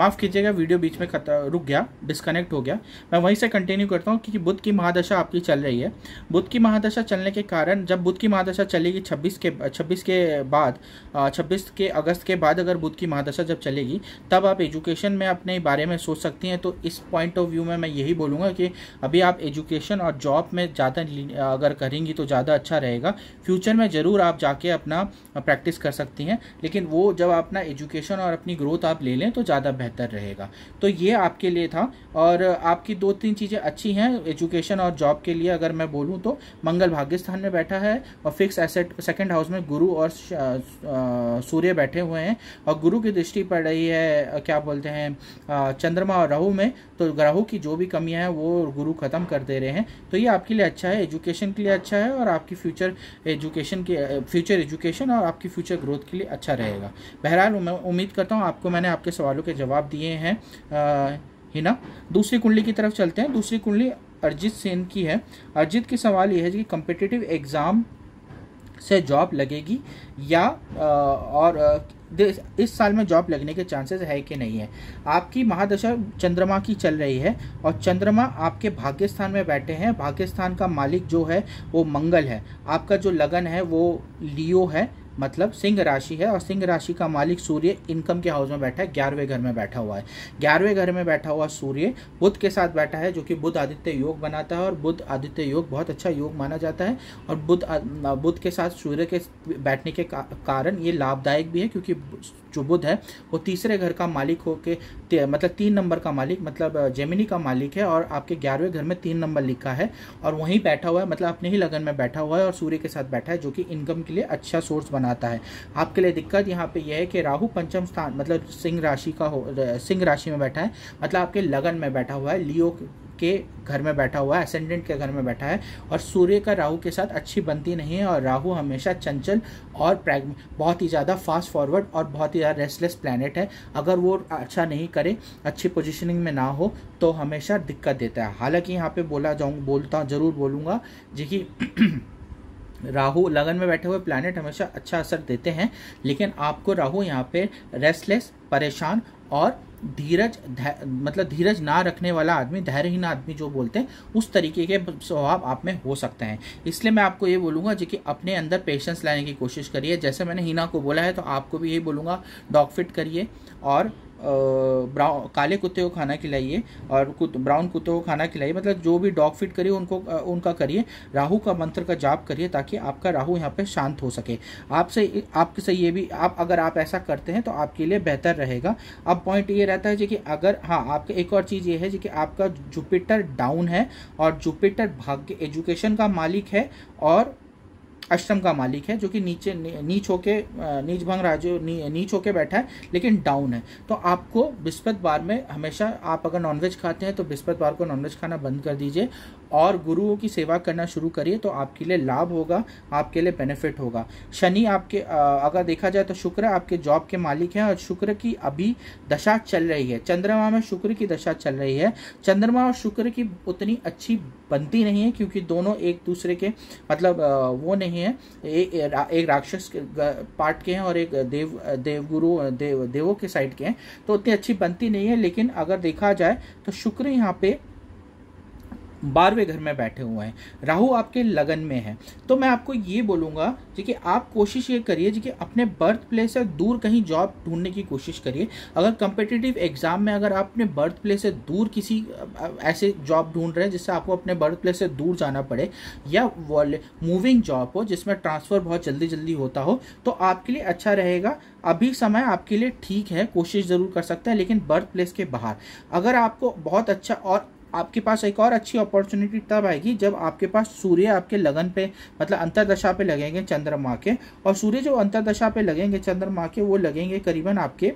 माफ़ कीजिएगा वीडियो बीच में रुक गया डिस्कनेक्ट हो गया मैं वहीं से कंटिन्यू करता हूँ क्योंकि बुद्ध की महादशा आपकी चल रही है बुद्ध की महादशा चलने के कारण जब बुद्ध की महादशा चलेगी छब्बीस के छब्बीस के बाद छब्बीस के अगस्त के बाद अगर बुद्ध की महादशा जब चलेगी तब आप एजुकेशन में अपने बारे में सोच सकती हैं तो इस पॉइंट ऑफ व्यू में मैं यही बोलूँगा कि अभी आप एजुकेशन और जॉब में ज़्यादा अगर करेंगी तो ज़्यादा अच्छा रहेगा फ्यूचर में ज़रूर आप जाके अपना प्रैक्टिस कर सकती हैं लेकिन वो जब अपना एजुकेशन और अपनी ग्रोथ आप ले लें तो ज़्यादा बेहतर बेहतर रहेगा तो ये आपके लिए था और आपकी दो तीन चीज़ें अच्छी हैं एजुकेशन और जॉब के लिए अगर मैं बोलूँ तो मंगल भाग्य स्थान में बैठा है और फिक्स एसेट सेकेंड हाउस में गुरु और सूर्य बैठे हुए हैं और गुरु की दृष्टि पड़ रही है क्या बोलते हैं चंद्रमा और राहु में तो राहु की जो भी कमियाँ हैं वो गुरु ख़त्म कर दे रहे हैं तो ये आपके लिए अच्छा है एजुकेशन के लिए अच्छा है और आपकी फ्यूचर एजुकेशन के फ्यूचर एजुकेशन और आपकी फ्यूचर ग्रोथ के लिए अच्छा रहेगा बहरहाल मैं उम्मीद करता हूँ आपको मैंने आपके सवालों के जवाब जवाब दिए हैं हिना दूसरी कुंडली की तरफ चलते हैं दूसरी कुंडली अरिजीत सेन की है अरिजीत की सवाल यह है कि कम्पिटिटिव एग्ज़ाम से जॉब लगेगी या आ, और आ, इस साल में जॉब लगने के चांसेस है कि नहीं है आपकी महादशा चंद्रमा की चल रही है और चंद्रमा आपके भाग्य स्थान में बैठे हैं भाग्य स्थान का मालिक जो है वो मंगल है आपका जो लगन है वो लियो है मतलब सिंह राशि है और सिंह राशि का मालिक सूर्य इनकम के हाउस में बैठा है ग्यारहवें घर में बैठा हुआ है ग्यारहवें घर में बैठा हुआ सूर्य बुद्ध के साथ बैठा है जो कि बुद्ध आदित्य योग बनाता है और बुद्ध आदित्य योग बहुत अच्छा योग माना जाता है और बुद्ध बुद्ध के साथ सूर्य के बैठने के कारण ये लाभदायक भी है क्योंकि जो बुद्ध है वो तीसरे घर का मालिक हो के मतलब तीन नंबर का मालिक मतलब जेमिनी का मालिक है और आपके ग्यारहवें घर में तीन नंबर लिखा है और वहीं बैठा हुआ है मतलब अपने ही लगन में बैठा हुआ है और सूर्य के साथ बैठा है जो कि इनकम के लिए अच्छा सोर्स बना बनाता है आपके लिए दिक्कत यहाँ पे यह है कि राहु पंचम स्थान मतलब सिंह राशि का हो सिंह राशि में बैठा है मतलब आपके लगन में बैठा हुआ है लियो के घर में बैठा हुआ है असेंडेंट के घर में बैठा है और सूर्य का राहु के साथ अच्छी बनती नहीं है और राहु हमेशा चंचल और प्रैग बहुत ही ज़्यादा फास्ट फॉरवर्ड और बहुत ही ज़्यादा रेस्टलेस प्लानट है अगर वो अच्छा नहीं करे अच्छी पोजिशनिंग में ना हो तो हमेशा दिक्कत देता है हालांकि यहाँ पे बोला जाऊँ बोलता जरूर बोलूँगा जी राहु लगन में बैठे हुए प्लानट हमेशा अच्छा असर देते हैं लेकिन आपको राहु यहाँ पे रेस्टलेस परेशान और धीरज मतलब धीरज ना रखने वाला आदमी धैर्यहीन आदमी जो बोलते हैं उस तरीके के स्वभाव आप में हो सकते हैं इसलिए मैं आपको ये बोलूँगा जो कि अपने अंदर पेशेंस लाने की कोशिश करिए जैसे मैंने हिना को बोला है तो आपको भी यही बोलूँगा डॉग फिट करिए और ब्राउन काले कुत्ते को खाना खिलाइए और कुत ब्राउन कुत्ते को खाना खिलाइए मतलब जो भी डॉग फिट करिए उनको उनका करिए राहु का मंत्र का जाप करिए ताकि आपका राहु यहाँ पे शांत हो सके आपसे आपके से ये भी आप अगर आप ऐसा करते हैं तो आपके लिए बेहतर रहेगा अब पॉइंट ये रहता है जी कि अगर हाँ आपका एक और चीज़ ये है जी कि आपका जुपिटर डाउन है और जुपिटर भाग्य एजुकेशन का मालिक है और अष्टम का मालिक है जो कि नीचे नीच होके नीच भंग राजो नी, नीच होके बैठा है लेकिन डाउन है तो आपको बार में हमेशा आप अगर नॉनवेज खाते हैं तो बार को नॉनवेज खाना बंद कर दीजिए और गुरुओं की सेवा करना शुरू करिए तो आपके लिए लाभ होगा आपके लिए बेनिफिट होगा शनि आपके अगर देखा जाए तो शुक्र आपके जॉब के मालिक हैं और शुक्र की अभी दशा चल रही है चंद्रमा में शुक्र की दशा चल रही है चंद्रमा और शुक्र की उतनी अच्छी बनती नहीं है क्योंकि दोनों एक दूसरे के मतलब वो नहीं नहीं है ए, एक राक्षस पार्ट के हैं और एक देव देवगुरु देव देवों के साइड के हैं तो उतनी अच्छी बनती नहीं है लेकिन अगर देखा जाए तो शुक्र यहाँ पे बारहवें घर में बैठे हुए हैं राहु आपके लगन में है तो मैं आपको ये बोलूँगा जी कि आप कोशिश ये करिए जी कि अपने बर्थ प्लेस से दूर कहीं जॉब ढूंढने की कोशिश करिए अगर कंपिटेटिव एग्ज़ाम में अगर आप अपने बर्थ प्लेस से दूर किसी ऐसे जॉब ढूंढ रहे हैं जिससे आपको अपने बर्थ प्लेस से दूर जाना पड़े या वॉल मूविंग जॉब हो जिसमें ट्रांसफ़र बहुत जल्दी जल्दी होता हो तो आपके लिए अच्छा रहेगा अभी समय आपके लिए ठीक है कोशिश ज़रूर कर सकता है लेकिन बर्थ प्लेस के बाहर अगर आपको बहुत अच्छा और आपके पास एक और अच्छी अपॉर्चुनिटी तब आएगी जब आपके पास सूर्य आपके लगन पे मतलब अंतरदशा पे लगेंगे चंद्रमा के और सूर्य जो अंतरदशा पे लगेंगे चंद्रमा के वो लगेंगे करीबन आपके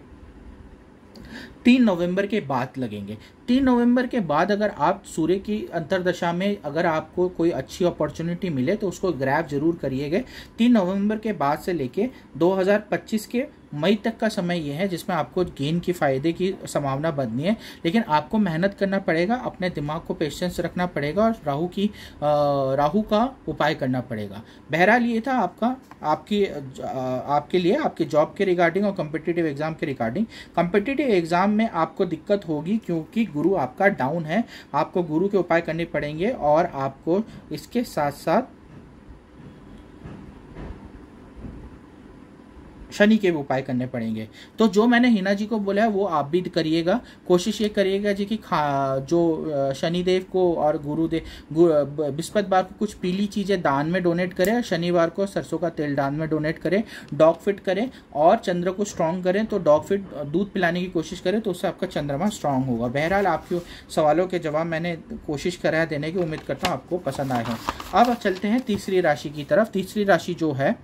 तीन नवंबर के बाद लगेंगे तीन नवंबर के बाद अगर आप सूर्य की अंतरदशा में अगर आपको कोई अच्छी अपॉर्चुनिटी मिले तो उसको ग्रैब जरूर करिएगा तीन नवंबर के बाद से लेके 2025 के मई तक का समय यह है जिसमें आपको गेन की फ़ायदे की संभावना बननी है लेकिन आपको मेहनत करना पड़ेगा अपने दिमाग को पेशेंस रखना पड़ेगा और राहु की राहु का उपाय करना पड़ेगा बहरहाल ये था आपका आपकी आपके लिए आपके जॉब के रिगार्डिंग और कम्पिटिटिव एग्ज़ाम के रिगार्डिंग कम्पिटिटिव एग्ज़ाम में आपको दिक्कत होगी क्योंकि गुरु आपका डाउन है आपको गुरु के उपाय करने पड़ेंगे और आपको इसके साथ साथ शनि के उपाय करने पड़ेंगे तो जो मैंने हिना जी को बोला है वो आप भी करिएगा कोशिश ये करिएगा जी कि खा जो शनिदेव को और गुरुदेव बिस्पत बार को कुछ पीली चीज़ें दान में डोनेट करें शनिवार को सरसों का तेल दान में डोनेट करें डॉग फिट करें और चंद्र को स्ट्रांग करें तो डॉग फिट दूध पिलाने की कोशिश करें तो उससे आपका चंद्रमा स्ट्रांग होगा बहरहाल आपके सवालों के जवाब मैंने कोशिश कराया देने की उम्मीद करता हूँ आपको पसंद आए अब चलते हैं तीसरी राशि की तरफ तीसरी राशि जो है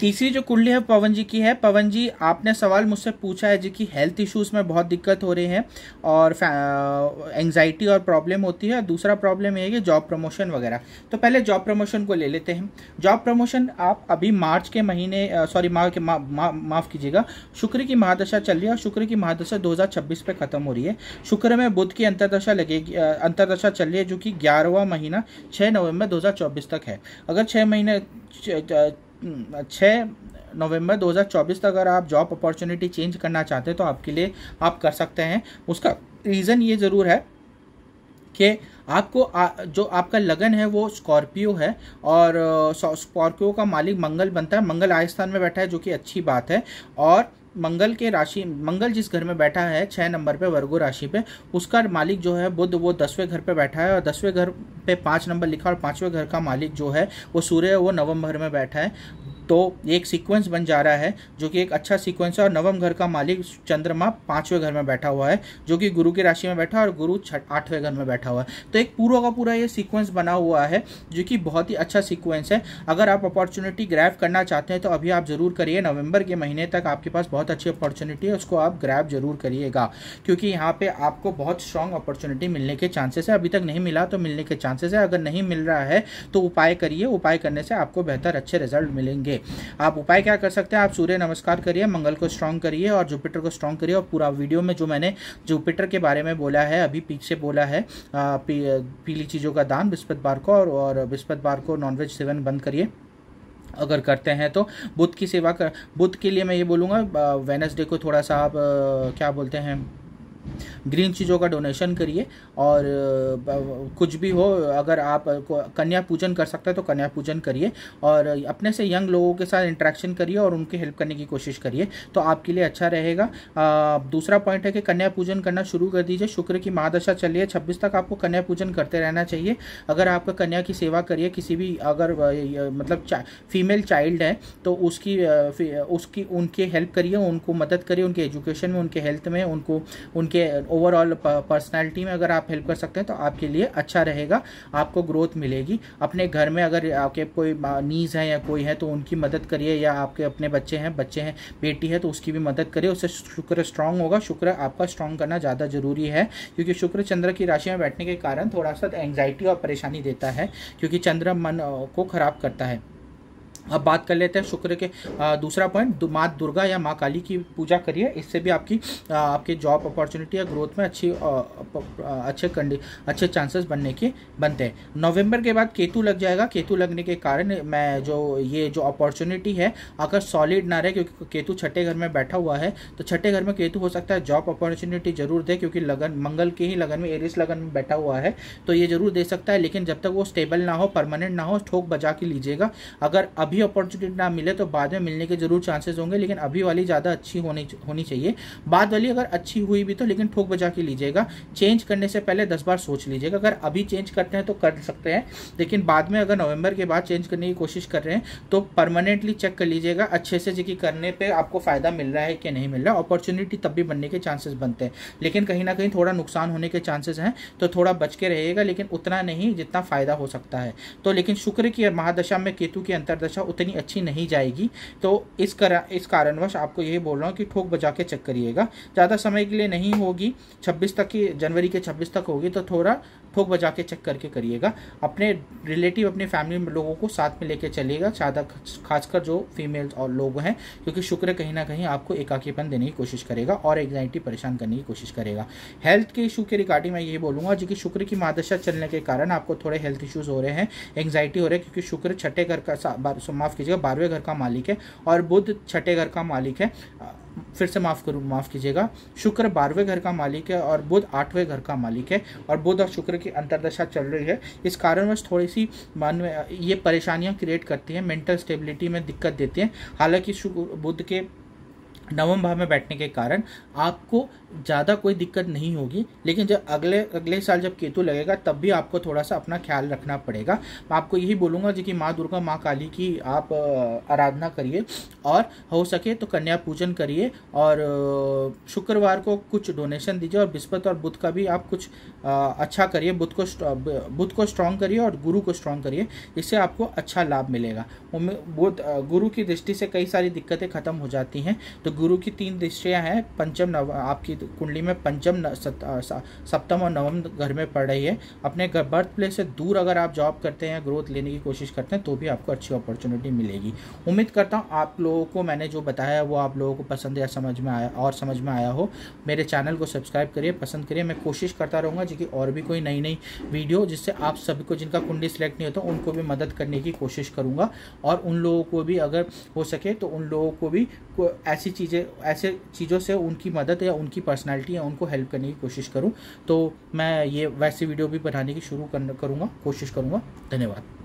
तीसरी जो कुंडली है पवन जी की है पवन जी आपने सवाल मुझसे पूछा है जी कि हेल्थ इश्यूज में बहुत दिक्कत हो रही है और एंजाइटी और प्रॉब्लम होती है और दूसरा प्रॉब्लम ये है कि जॉब प्रमोशन वगैरह तो पहले जॉब प्रमोशन को ले लेते हैं जॉब प्रमोशन आप अभी मार्च के महीने सॉरी मार्च के माफ़ मा, मा, कीजिएगा शुक्र की महादशा चल रही है और शुक्र की महादशा दो हजार ख़त्म हो रही है शुक्र में बुद्ध की अंतरदशा लगेगी अंतरदशा चल रही है जो कि ग्यारहवा महीना छः नवंबर दो तक है अगर छः महीने हम्म, छः नवंबर 2024 तक अगर आप जॉब अपॉर्चुनिटी चेंज करना चाहते हैं तो आपके लिए आप कर सकते हैं उसका रीज़न ये ज़रूर है कि आपको आ, जो आपका लगन है वो स्कॉर्पियो है और स्कॉर्पियो uh, का मालिक मंगल बनता है मंगल राजस्थान में बैठा है जो कि अच्छी बात है और मंगल के राशि मंगल जिस घर में बैठा है छः नंबर पे वर्गो राशि पे उसका मालिक जो है बुद्ध वो दसवें घर पे बैठा है और दसवें घर पे पाँच नंबर लिखा और पाँचवें घर का मालिक जो है वो सूर्य वो नवम घर में बैठा है तो एक सीक्वेंस बन जा रहा है जो कि एक अच्छा सीक्वेंस है और नवम घर का मालिक चंद्रमा पाँचवें घर में बैठा हुआ है जो कि गुरु की राशि में बैठा है और गुरु आठवें घर में बैठा हुआ है तो एक पूरा का पूरा ये सीक्वेंस बना हुआ है जो कि बहुत ही अच्छा सीक्वेंस है अगर आप अपॉर्चुनिटी ग्रैप करना चाहते हैं तो अभी आप ज़रूर करिए नवंबर के महीने तक आपके पास बहुत अच्छी अपॉर्चुनिटी है उसको आप ग्रैप जरूर करिएगा क्योंकि यहाँ पे आपको बहुत स्ट्रांग अपॉर्चुनिटी मिलने के चांसेस है अभी तक नहीं मिला तो मिलने के चांसेस है अगर नहीं मिल रहा है तो उपाय करिए उपाय करने से आपको बेहतर अच्छे रिजल्ट मिलेंगे लिए आप उपाय क्या कर सकते हैं आप सूर्य नमस्कार करिए मंगल को स्ट्रांग करिए और जुपिटर को स्ट्रांग करिए और पूरा वीडियो में जो मैंने जुपिटर के बारे में बोला है अभी पीछे बोला है पीली चीज़ों का दान बृहस्पतिवार को और, और बृहस्पतिवार को नॉनवेज सेवन बंद करिए अगर करते हैं तो बुद्ध की सेवा कर बुद्ध के लिए मैं ये बोलूँगा वेनसडे को थोड़ा सा आप क्या बोलते हैं ग्रीन चीज़ों का डोनेशन करिए और कुछ भी हो अगर आप कन्या पूजन कर सकते हैं तो कन्या पूजन करिए और अपने से यंग लोगों के साथ इंट्रैक्शन करिए और उनकी हेल्प करने की कोशिश करिए तो आपके लिए अच्छा रहेगा दूसरा पॉइंट है कि कन्या पूजन करना शुरू कर दीजिए शुक्र की महादशा चलिए छब्बीस तक आपको कन्या पूजन करते रहना चाहिए अगर आपका कन्या की सेवा करिए किसी भी अगर मतलब फीमेल चाइल्ड है तो उसकी उसकी उनकी हेल्प करिए उनको मदद करिए उनके एजुकेशन में उनके हेल्थ में उनको उनके ओवरऑल पर्सनैलिटी में अगर आप हेल्प कर सकते हैं तो आपके लिए अच्छा रहेगा आपको ग्रोथ मिलेगी अपने घर में अगर आपके कोई नीज है या कोई है तो उनकी मदद करिए या आपके अपने बच्चे हैं बच्चे हैं बेटी है तो उसकी भी मदद करिए उससे शुक्र स्ट्रांग होगा शुक्र आपका स्ट्रांग करना ज़्यादा ज़रूरी है क्योंकि शुक्र चंद्र की राशि में बैठने के कारण थोड़ा सा एंग्जाइटी और परेशानी देता है क्योंकि चंद्र मन को खराब करता है अब बात कर लेते हैं शुक्र के दूसरा पॉइंट माँ दुर्गा या माँ काली की पूजा करिए इससे भी आपकी आपके जॉब अपॉर्चुनिटी या ग्रोथ में अच्छी अच्छे कंडी अच्छे चांसेस बनने के बनते हैं नवंबर के बाद केतु लग जाएगा केतु लगने के कारण मैं जो ये जो अपॉर्चुनिटी है अगर सॉलिड ना रहे क्योंकि केतु छठे घर में बैठा हुआ है तो छठे घर में केतु हो सकता है जॉब अपॉर्चुनिटी जरूर दे क्योंकि लगन मंगल के ही लगन में एरिस लगन में बैठा हुआ है तो ये जरूर दे सकता है लेकिन जब तक वो स्टेबल ना हो परमानेंट ना हो ठोक बजा के लीजिएगा अगर अभी अभी अपॉर्चुनिटी ना मिले तो बाद में मिलने के जरूर चांसेस होंगे लेकिन अभी वाली ज़्यादा अच्छी होनी होनी चाहिए बाद वाली अगर अच्छी हुई भी तो लेकिन ठोक बजा के लीजिएगा चेंज करने से पहले दस बार सोच लीजिएगा अगर अभी चेंज करते हैं तो कर सकते हैं लेकिन बाद में अगर नवंबर के बाद चेंज करने की कोशिश कर रहे हैं तो परमानेंटली चेक कर लीजिएगा अच्छे से जी करने पर आपको फ़ायदा मिल रहा है कि नहीं मिल रहा अपॉर्चुनिटी तब भी बनने के चांसेस बनते हैं लेकिन कहीं ना कहीं थोड़ा नुकसान होने के चांसेस हैं तो थोड़ा बच के रहेगा लेकिन उतना नहीं जितना फ़ायदा हो सकता है तो लेकिन शुक्र की महादशा में केतु की अंतरदशा उतनी अच्छी नहीं जाएगी तो इस कर इस कारणवश आपको यही बोल रहा हूँ कि ठोक बजा के चेक करिएगा ज़्यादा समय के लिए नहीं होगी छब्बीस तक की जनवरी के छब्बीस तक होगी तो थोड़ा ठोक बजा के चेक करके करिएगा अपने रिलेटिव अपने फैमिली लोगों को साथ में लेके चलिएगा ज़्यादा खासकर जो फीमेल्स और लोग हैं क्योंकि शुक्र कहीं ना कहीं आपको एकाकीपन देने की कोशिश करेगा और एग्जाइटी परेशान करने की कोशिश करेगा हेल्थ के इशू के रिगार्डिंग मैं ये बोलूँगा जो कि शुक्र की मादशा चलने के कारण आपको थोड़े हेल्थ इशूज़ हो रहे हैं एंग्जाइटी हो रहे हैं क्योंकि शुक्र छठे घर का माफ़ कीजिएगा बारहवें घर का मालिक है और बुद्ध छठे घर का मालिक है फिर से माफ़ करूँ माफ़ कीजिएगा शुक्र बारहवें घर का मालिक है और बुध आठवें घर का मालिक है और बुध और शुक्र की अंतरदशा चल रही है इस कारणवश थोड़ी सी मन में ये परेशानियाँ क्रिएट करती हैं मेंटल स्टेबिलिटी में दिक्कत देती हैं हालांकि बुध के नवम भाव में बैठने के कारण आपको ज़्यादा कोई दिक्कत नहीं होगी लेकिन जब अगले अगले साल जब केतु लगेगा तब भी आपको थोड़ा सा अपना ख्याल रखना पड़ेगा मैं आपको यही बोलूँगा जी कि माँ दुर्गा माँ काली की आप आराधना करिए और हो सके तो कन्या पूजन करिए और शुक्रवार को कुछ डोनेशन दीजिए और बिस्पत और बुध का भी आप कुछ अच्छा करिए बुध को बुध को स्ट्रॉन्ग करिए और गुरु को स्ट्रॉन्ग करिए इससे आपको अच्छा लाभ मिलेगा बुध गुरु की दृष्टि से कई सारी दिक्कतें खत्म हो जाती हैं तो गुरु की तीन दृष्टियाँ हैं पंचम नव आपकी की कुंडली में पंचम सप्तम और नवम घर में पड़ रही है अपने बर्थ प्लेस से दूर अगर आप जॉब करते हैं ग्रोथ लेने की कोशिश करते हैं तो भी आपको अच्छी अपॉर्चुनिटी मिलेगी उम्मीद करता हूँ आप लोगों को मैंने जो बताया वो आप लोगों को पसंद या समझ में आया और समझ में आया हो मेरे चैनल को सब्सक्राइब करिए पसंद करिए मैं कोशिश करता रहूँगा जी और भी कोई नई नई वीडियो जिससे आप सभी को जिनका कुंडली सिलेक्ट नहीं होता उनको भी मदद करने की कोशिश करूँगा और उन लोगों को भी अगर हो सके तो उन लोगों को भी ऐसी चीज़ें ऐसे चीज़ों से उनकी मदद या उनकी पर्सनैलिटी है उनको हेल्प करने की कोशिश करूँ तो मैं ये वैसी वीडियो भी बनाने की शुरू करूँगा कोशिश करूँगा धन्यवाद